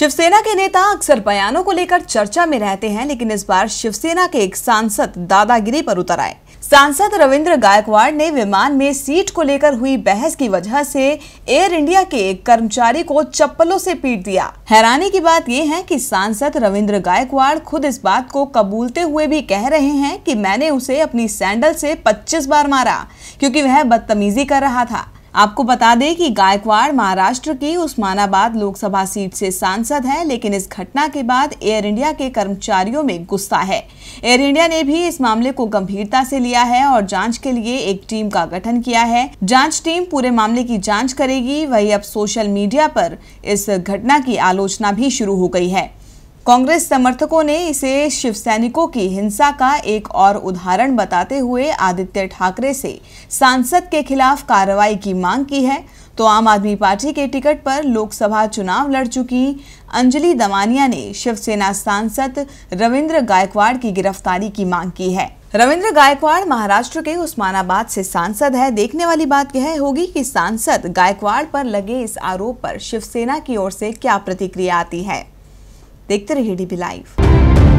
शिवसेना के नेता अक्सर बयानों को लेकर चर्चा में रहते हैं लेकिन इस बार शिवसेना के एक सांसद दादागिरी पर उतर आए सांसद रविंद्र गायकवाड़ ने विमान में सीट को लेकर हुई बहस की वजह से एयर इंडिया के एक कर्मचारी को चप्पलों से पीट दिया हैरानी की बात यह है कि सांसद रविंद्र गायकवाड़ खुद इस बात को कबूलते हुए भी कह रहे हैं कि मैंने उसे अपनी सैंडल से 25 बार मारा क्योंकि वह बदतमीजी कर रहा था आपको बता दें कि गायकवाड़ महाराष्ट्र की उस्मानाबाद लोकसभा सीट से सांसद हैं लेकिन इस घटना के बाद एयर इंडिया के कर्मचारियों में गुस्सा है एयर इंडिया ने भी इस मामले को गंभीरता से लिया है और जांच के लिए एक टीम का गठन किया है जांच टीम पूरे मामले की जांच करेगी वही अब सोशल मीडिया पर इस घटना की आलोचना भी शुरू हो गई है कांग्रेस समर्थकों ने इसे शिव सैनिकों की हिंसा का एक और उदाहरण बताते हुए आदित्य ठाकरे से सांसद के खिलाफ कार्रवाई की मांग की है तो आम आदमी पार्टी के टिकट पर लोकसभा चुनाव लड़ चुकी अंजलि दमानिया ने शिवसेना सांसद रविंद्र गायकवाड़ की गिरफ्तारी की मांग की है रविंद्र गायकवाड़ महाराष्ट्र के उस्मानाबाद से सांसद है देखने वाली बात यह होगी कि सांसद गायकवाड़ पर लगे इस आरोप पर शिवसेना की ओर से क्या प्रतिक्रिया आती है देखते रहिए डीबी लाइव